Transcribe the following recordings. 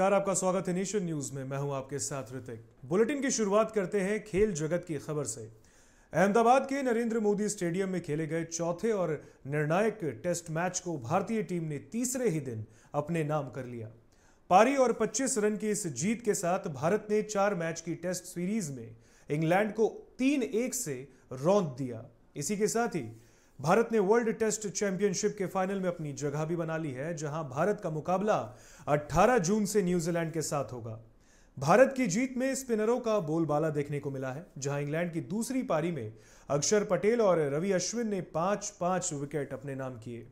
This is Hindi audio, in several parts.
नमस्कार आपका स्वागत है नेशन न्यूज में मैं हूं आपके साथ ऋतिक बुलेटिन की शुरुआत करते हैं खेल जगत की खबर से अहमदाबाद के नरेंद्र मोदी स्टेडियम में खेले गए चौथे और निर्णायक टेस्ट मैच को भारतीय टीम ने तीसरे ही दिन अपने नाम कर लिया पारी और 25 रन की इस जीत के साथ भारत ने चार मैच की टेस्ट सीरीज में इंग्लैंड को तीन एक से रौंद दिया इसी के साथ ही भारत ने वर्ल्ड टेस्ट चैंपियनशिप के फाइनल में अपनी जगह भी बना ली है जहां भारत का मुकाबला 18 जून से न्यूजीलैंड के साथ होगा भारत की जीत में स्पिनरों का बोलबाला देखने को मिला है जहां इंग्लैंड की दूसरी पारी में अक्षर पटेल और रवि अश्विन ने पांच पांच विकेट अपने नाम किए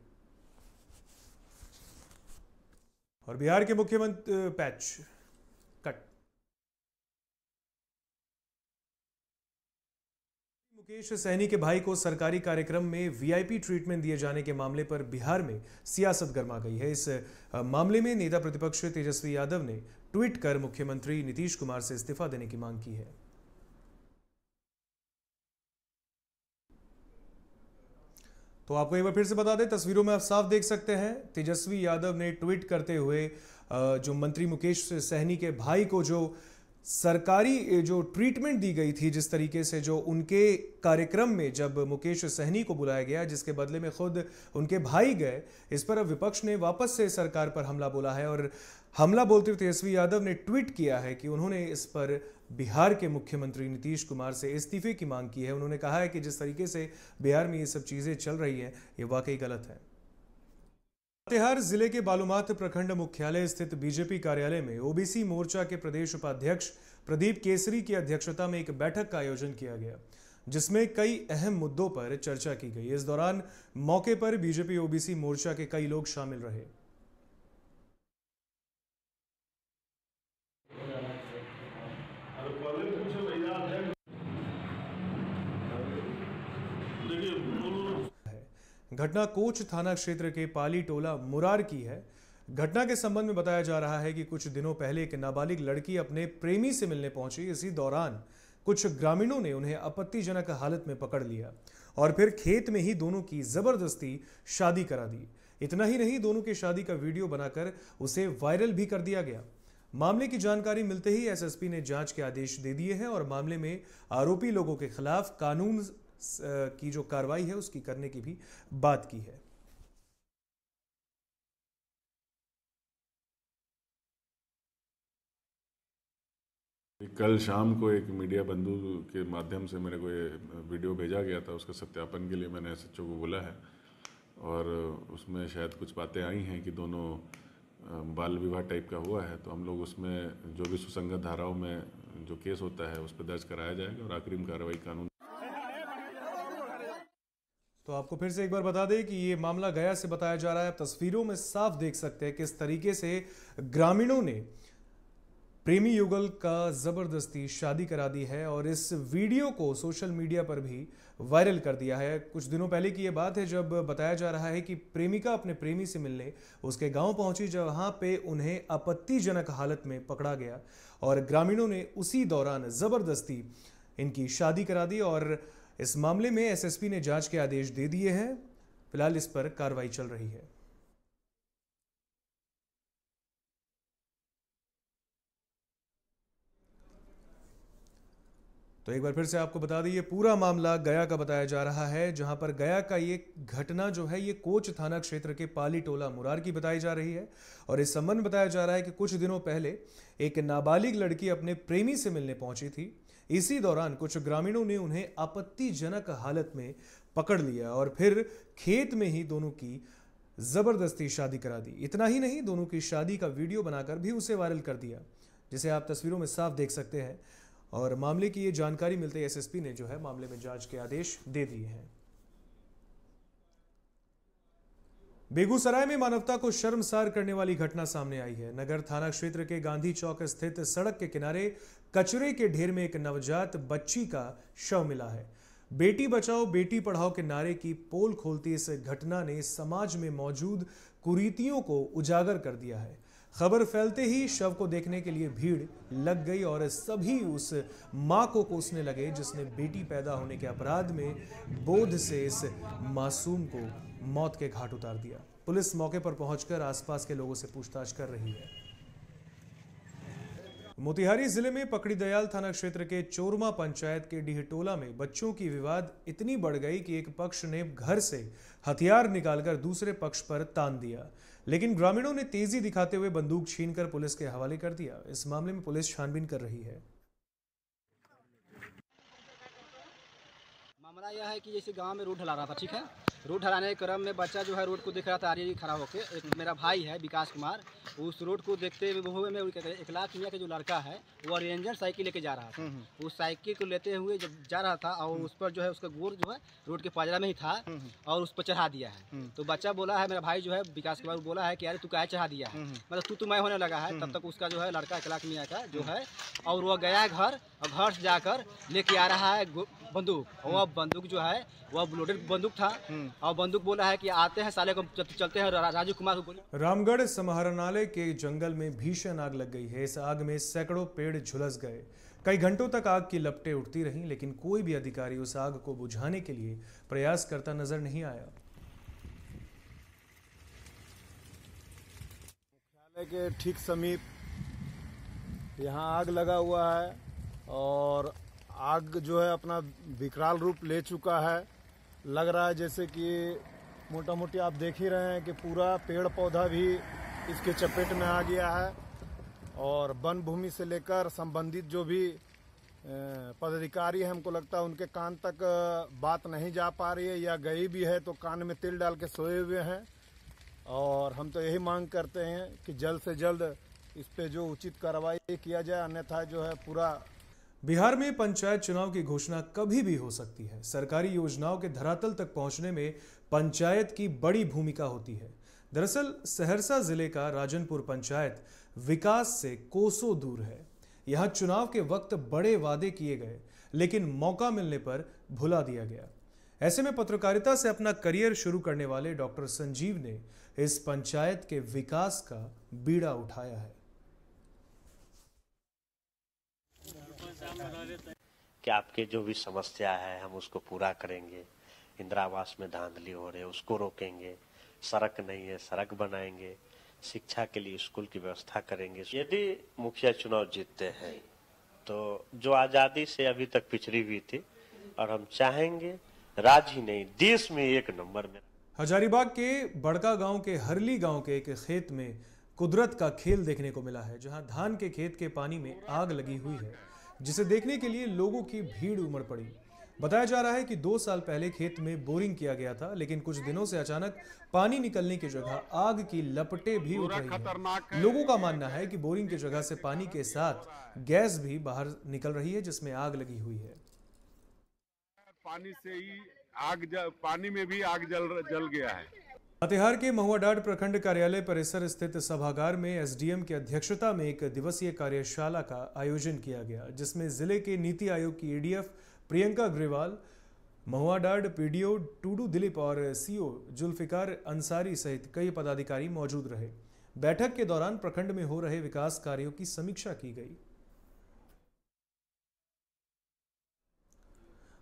और बिहार के मुख्यमंत्री पैच मुकेश सैनी के भाई को सरकारी कार्यक्रम में वीआईपी ट्रीटमेंट दिए जाने के मामले पर बिहार में सियासत गर्मा गई है इस मामले में नेता प्रतिपक्ष तेजस्वी यादव ने ट्वीट कर मुख्यमंत्री नीतीश कुमार से इस्तीफा देने की मांग की है तो आपको एक बार फिर से बता दें तस्वीरों में आप साफ देख सकते हैं तेजस्वी यादव ने ट्वीट करते हुए जो मंत्री मुकेश सहनी के भाई को जो सरकारी जो ट्रीटमेंट दी गई थी जिस तरीके से जो उनके कार्यक्रम में जब मुकेश सहनी को बुलाया गया जिसके बदले में खुद उनके भाई गए इस पर अब विपक्ष ने वापस से सरकार पर हमला बोला है और हमला बोलते हुए तेजस्वी यादव ने ट्वीट किया है कि उन्होंने इस पर बिहार के मुख्यमंत्री नीतीश कुमार से इस्तीफे की मांग की है उन्होंने कहा है कि जिस तरीके से बिहार में ये सब चीज़ें चल रही हैं ये वाकई गलत है लातेहार जिले के बालूमाथ प्रखंड मुख्यालय स्थित बीजेपी कार्यालय में ओबीसी मोर्चा के प्रदेश उपाध्यक्ष प्रदीप केसरी की अध्यक्षता में एक बैठक का आयोजन किया गया जिसमें कई अहम मुद्दों पर चर्चा की गई इस दौरान मौके पर बीजेपी ओबीसी मोर्चा के कई लोग शामिल रहे घटना कोच थाना क्षेत्र के पाली टोला मुरार की है घटना के संबंध में बताया जा रहा है कि कुछ दिनों पहले एक नाबालिग लड़की अपने प्रेमी से मिलने पहुंची इसी दौरान कुछ ग्रामीणों ने उन्हें आपत्तिजनक हालत में पकड़ लिया और फिर खेत में ही दोनों की जबरदस्ती शादी करा दी इतना ही नहीं दोनों की शादी का वीडियो बनाकर उसे वायरल भी कर दिया गया मामले की जानकारी मिलते ही एसएसपी ने जांच के आदेश दे दिए हैं और मामले में आरोपी लोगों के खिलाफ कानून की जो कार्रवाई है उसकी करने की भी बात की है कल शाम को एक मीडिया बंधु के माध्यम से मेरे को ये वीडियो भेजा गया था उसका सत्यापन के लिए मैंने एस को बोला है और उसमें शायद कुछ बातें आई हैं कि दोनों बाल विवाह टाइप का हुआ है तो हम लोग उसमें जो भी सुसंगत धाराओं में जो केस होता है उस पर दर्ज कराया जाएगा और आखिरी कार्रवाई कानून तो आपको फिर से एक बार बता दें कि ये मामला गया से बताया जा रहा है आप तस्वीरों में साफ देख सकते हैं किस तरीके से ग्रामीणों ने प्रेमी युगल का ज़बरदस्ती शादी करा दी है और इस वीडियो को सोशल मीडिया पर भी वायरल कर दिया है कुछ दिनों पहले की यह बात है जब बताया जा रहा है कि प्रेमिका अपने प्रेमी से मिलने उसके गांव पहुंची जब वहां पे उन्हें आपत्तिजनक हालत में पकड़ा गया और ग्रामीणों ने उसी दौरान ज़बरदस्ती इनकी शादी करा दी और इस मामले में एसएसपी ने जांच के आदेश दे दिए हैं फिलहाल इस पर कार्रवाई चल रही है तो एक बार फिर से आपको बता दें ये पूरा मामला गया का बताया जा रहा है जहां पर गया का ये घटना जो है ये कोच थाना क्षेत्र के पाली टोला मुरार की बताई जा रही है और इस संबंध बताया जा रहा है कि कुछ दिनों पहले एक नाबालिग लड़की अपने प्रेमी से मिलने पहुंची थी इसी दौरान कुछ ग्रामीणों ने उन्हें आपत्तिजनक हालत में पकड़ लिया और फिर खेत में ही दोनों की जबरदस्ती शादी करा दी इतना ही नहीं दोनों की शादी का वीडियो बनाकर भी उसे वायरल कर दिया जिसे आप तस्वीरों में साफ देख सकते हैं और मामले की ये जानकारी मिलते ही एसएसपी ने जो है मामले में जांच के आदेश दे दिए हैं बेगूसराय में मानवता को शर्मसार करने वाली घटना सामने आई है नगर थाना क्षेत्र के गांधी चौक स्थित सड़क के किनारे कचरे के ढेर में एक नवजात बच्ची का शव मिला है बेटी बचाओ बेटी पढ़ाओ के नारे की पोल खोलती इस घटना ने समाज में मौजूद कुरीतियों को उजागर कर दिया है खबर फैलते ही शव को देखने के लिए भीड़ लग गई और सभी उस मां को कोसने लगे जिसने बेटी पैदा होने के अपराध में बोध से इस मासूम को मौत के घाट उतार दिया पुलिस मौके पर पहुंचकर आसपास के लोगों से पूछताछ कर रही है मोतिहारी जिले में पकड़ी दयाल थाना क्षेत्र के चोरमा पंचायत के डीहटोला में बच्चों की विवाद इतनी बढ़ गई कि एक पक्ष ने घर से हथियार निकालकर दूसरे पक्ष पर तान दिया लेकिन ग्रामीणों ने तेजी दिखाते हुए बंदूक छीनकर पुलिस के हवाले कर दिया इस मामले में पुलिस छानबीन कर रही है मामला यह है कि जैसे गांव में रोड ढला रहा था ठीक है रोड हराने के क्रम में बच्चा जो है रोड को देख रहा था आर्य खड़ा होकर एक मेरा भाई है विकास कुमार उस रोड को देखते हुए में इखलाक मियाँ का जो लड़का है वो रेंजर साइकिल लेके जा रहा था हम्म, हम्म। उस साइकिल को लेते हुए जब जा रहा था और हम्म। उस पर जो है उसका गोर जो है रोड के पाजरा में ही था और उस पर चढ़ा दिया है तो बच्चा बोला है मेरा भाई जो है विकास कुमार बोला है कि यार तू क्या चढ़ा दिया है मतलब तू तुम्हें तो होने लगा है तब तक उसका जो है लड़का इखलाक मियाँ का जो है और वह गया घर और घर से जाकर लेके आ रहा है बंदूक वह बंदूक जो है वह लोडेड बंदूक था हम्म। और बंदूक बोला है कि आते हैं साले को चलते हैं राजू कुमार को रामगढ़ समाहरणालय के जंगल में भीषण आग लग गई है इस आग में सैकड़ों पेड़ झुलस गए कई घंटों तक आग की लपटें उठती रहीं लेकिन कोई भी अधिकारी उस आग को बुझाने के लिए प्रयास करता नजर नहीं आया मुख्यालय के ठीक समीप यहाँ आग लगा हुआ है और आग जो है अपना विकराल रूप ले चुका है लग रहा है जैसे कि मोटा मोटी आप देख ही रहे हैं कि पूरा पेड़ पौधा भी इसके चपेट में आ गया है और वन भूमि से लेकर संबंधित जो भी पदाधिकारी है हमको लगता है उनके कान तक बात नहीं जा पा रही है या गई भी है तो कान में तिल डाल के सोए हुए हैं और हम तो यही मांग करते हैं कि जल्द से जल्द इस पे जो उचित कार्रवाई किया जाए अन्यथा जो है पूरा बिहार में पंचायत चुनाव की घोषणा कभी भी हो सकती है सरकारी योजनाओं के धरातल तक पहुंचने में पंचायत की बड़ी भूमिका होती है दरअसल सहरसा जिले का राजनपुर पंचायत विकास से कोसों दूर है यहां चुनाव के वक्त बड़े वादे किए गए लेकिन मौका मिलने पर भुला दिया गया ऐसे में पत्रकारिता से अपना करियर शुरू करने वाले डॉक्टर संजीव ने इस पंचायत के विकास का बीड़ा उठाया है कि आपके जो भी समस्या है हम उसको पूरा करेंगे इंदिरावास में धांधली हो रही है उसको रोकेंगे सड़क नहीं है सड़क बनाएंगे शिक्षा के लिए स्कूल की व्यवस्था करेंगे यदि मुखिया चुनाव जीतते हैं तो जो आज़ादी से अभी तक पिछड़ी हुई थी और हम चाहेंगे राज्य ही नहीं देश में एक नंबर में हजारीबाग के बड़का गांव के हरली गांव के एक खेत में कुदरत का खेल देखने को मिला है जहां धान के खेत के पानी में आग लगी हुई है जिसे देखने के लिए लोगों की भीड़ उमड़ पड़ी बताया जा रहा है कि दो साल पहले खेत में बोरिंग किया गया था लेकिन कुछ दिनों से अचानक पानी निकलने की जगह आग की लपटे भी उठ रही है लोगों का मानना है कि बोरिंग की जगह से पानी के साथ गैस भी बाहर निकल रही है जिसमें आग लगी हुई है पानी से ही आग जल, पानी में भी आग जल जल गया है लातेहार के महुआडाड प्रखंड कार्यालय परिसर स्थित सभागार में एसडीएम की अध्यक्षता में एक दिवसीय कार्यशाला का आयोजन किया गया जिसमें जिले के नीति आयोग की ADF e Priyanka Agrawal Mahuadanr PDO Tudu Dilip और सीओ जुल्फिकार अंसारी सहित कई पदाधिकारी मौजूद रहे बैठक के दौरान प्रखंड में हो रहे विकास कार्यों की समीक्षा की गई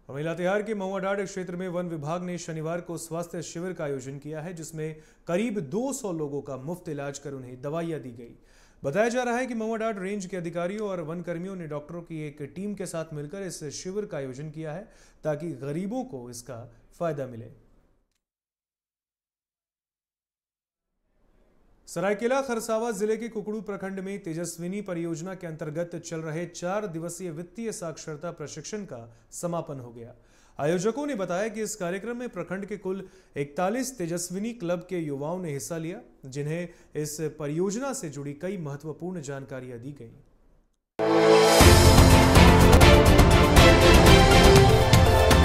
वहीं तिहार के महुआडाड़ क्षेत्र में वन विभाग ने शनिवार को स्वास्थ्य शिविर का आयोजन किया है जिसमें करीब 200 लोगों का मुफ्त इलाज कर उन्हें दवाइयां दी गई बताया जा रहा है कि महुआडाड़ रेंज के अधिकारियों और वन कर्मियों ने डॉक्टरों की एक टीम के साथ मिलकर इस शिविर का आयोजन किया है ताकि गरीबों को इसका फायदा मिले सरायकेला खरसावा जिले के कुकड़ू प्रखंड में तेजस्विनी परियोजना के अंतर्गत चल रहे चार दिवसीय वित्तीय साक्षरता प्रशिक्षण का समापन हो गया आयोजकों ने बताया कि इस कार्यक्रम में प्रखंड के कुल 41 तेजस्विनी क्लब के युवाओं ने हिस्सा लिया जिन्हें इस परियोजना से जुड़ी कई महत्वपूर्ण जानकारियां दी गईं